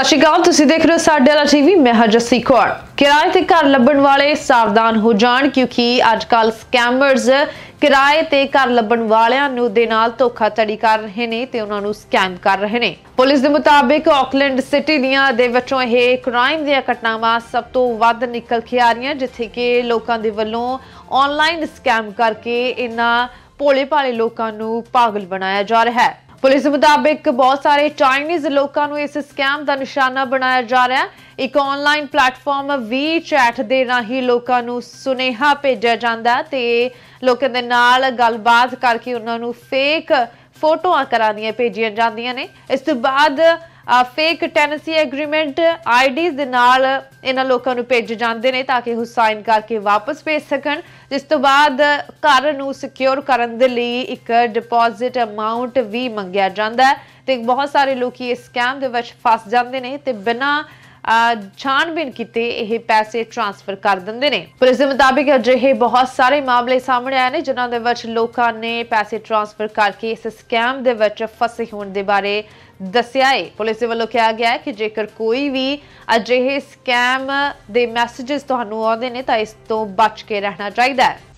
ਸਤਿ ਸ਼੍ਰੀ ਅਕਾਲ ਤੁਸੀਂ ਦੇਖ ਰਹੇ ਹੋ ਸਾਡੇ ਵਾਲਾ ਟੀਵੀ ਮੈਂ ਹਰਜਸੀ ਕੌਰ ਕਿਰਾਏ ਤੇ ਘਰ ਲੱਭਣ ਵਾਲੇ ਸਾਵਧਾਨ ਹੋ ਜਾਣ ਕਿਉਂਕਿ ਅੱਜ ਕੱਲ ਸਕੈਮਰਸ ਕਿਰਾਏ ਤੇ ਘਰ ਲੱਭਣ ਵਾਲਿਆਂ ਨੂੰ ਦੇ ਨਾਲ ਧੋਖਾਧੜੀ ਕਰ ਰਹੇ ਨੇ ਤੇ ਉਹਨਾਂ ਨੂੰ ਸਕੈਮ ਕਰ ਰਹੇ ਨੇ ਪੁਲਿਸ ਦੇ ਮੁਤਾਬਿਕ ਆਕਲੈਂਡ ਸਿਟੀ ਦੀਆਂ ਦੇ ਵਿੱਚੋਂ ਇਹ ਕ੍ਰਾਈਮ ਦੀਆਂ ਘਟਨਾਵਾਂ ਸਭ ਤੋਂ ਵੱਧ ਨਿਕਲ ਕੇ ਆ ਰਹੀਆਂ ਜਿੱਥੇ ਕਿ ਲੋਕਾਂ ਦੇ ਵੱਲੋਂ ਆਨਲਾਈਨ ਸਕੈਮ ਕਰਕੇ ਇਹਨਾਂ ਭੋਲੇ ਭਾਲੇ ਲੋਕਾਂ ਨੂੰ ਪਾਗਲ ਬਣਾਇਆ ਜਾ ਰਿਹਾ ਹੈ ਪੁਲਿਸ ਮੁਤਾਬਕ ਬਹੁਤ ਸਾਰੇ ਚਾਈਨੀਜ਼ ਲੋਕਾਂ ਨੂੰ ਇਸ ਸਕੈਮ ਦਾ ਨਿਸ਼ਾਨਾ ਬਣਾਇਆ ਜਾ ਰਿਹਾ ਹੈ ਇੱਕ ਆਨਲਾਈਨ ਪਲੇਟਫਾਰਮ ਵੀ ਚੈਟ ਦੇ ਰਾਹੀਂ ਲੋਕਾਂ ਨੂੰ ਸੁਨੇਹਾ ਭੇਜਿਆ ਜਾਂਦਾ ਤੇ ਲੋਕਾਂ ਦੇ ਨਾਲ ਗੱਲਬਾਤ ਕਰਕੇ ਉਹਨਾਂ ਨੂੰ ਫੇਕ ਫੋਟੋਆਂ ਕਰਾਉਣੀਆਂ ਭੇਜੀਆਂ ਜਾਂਦੀਆਂ ਨੇ ਇਸ ਤੋਂ ਬਾਅਦ ਫੇਕ ਟੈਨਸੀ ਐਗਰੀਮੈਂਟ ਆਈਡੀਜ਼ ਦੇ ਨਾਲ ਇਹਨਾਂ ਲੋਕਾਂ ਨੂੰ ਭੇਜ ਜਾਂਦੇ ਨੇ ਤਾਂ ਕਿ ਉਹ ਸਾਈਨ ਕਰਕੇ ਵਾਪਸ ਭੇਜ ਸਕਣ ਜਿਸ ਤੋਂ ਬਾਅਦ ਘਰ ਨੂੰ ਸਿਕਿਉਰ ਕਰਨ ਦੇ ਲਈ ਇੱਕ ਡਿਪੋਜ਼ਿਟ ਅਮਾਉਂਟ ਵੀ ਮੰਗਿਆ ਜਾਂਦਾ ਤੇ ਬਹੁਤ ਸਾਰੇ ਲੋਕੀ ਇਸ ਸਕੈਮ ਦੇ ਵਿੱਚ ਫਸ ਜਾਂਦੇ ਨੇ ਤੇ ਬਿਨਾਂ ਛਾਣਬੀਨ ਕੀਤੇ ਇਹ ਪੈਸੇ ਟ੍ਰਾਂਸਫਰ ਕਰ ਦਿੰਦੇ ਨੇ ਪੁਲਿਸ ਦੇ ਮੁਤਾਬਿਕ ਅਜਿਹੇ ਬਹੁਤ ਸਾਰੇ ਮਾਮਲੇ ਸਾਹਮਣੇ ਆਏ ਨੇ ਜਿਨ੍ਹਾਂ ਦੇ ਵਿੱਚ ਲੋਕਾਂ ਨੇ ਪੈਸੇ ਟ੍ਰਾਂਸਫਰ ਕਰਕੇ ਇਸ ਸਕੈਮ ਦੇ ਵਿੱਚ ਫਸੇ ਹੋਣ ਦੇ ਬਾਰੇ ਦੱਸਿਆ ਹੈ ਪੁਲਿਸ ਦੇ ਵੱਲੋਂ ਕਿਹਾ ਗਿਆ ਹੈ ਕਿ ਜੇਕਰ ਕੋਈ ਵੀ ਅਜਿਹੇ ਸਕੈਮ ਦੇ ਮੈਸੇजेस ਤੁਹਾਨੂੰ ਆਉਂਦੇ ਨੇ ਤਾਂ ਇਸ ਤੋਂ ਬਚ ਕੇ ਰਹਿਣਾ ਚਾਹੀਦਾ ਹੈ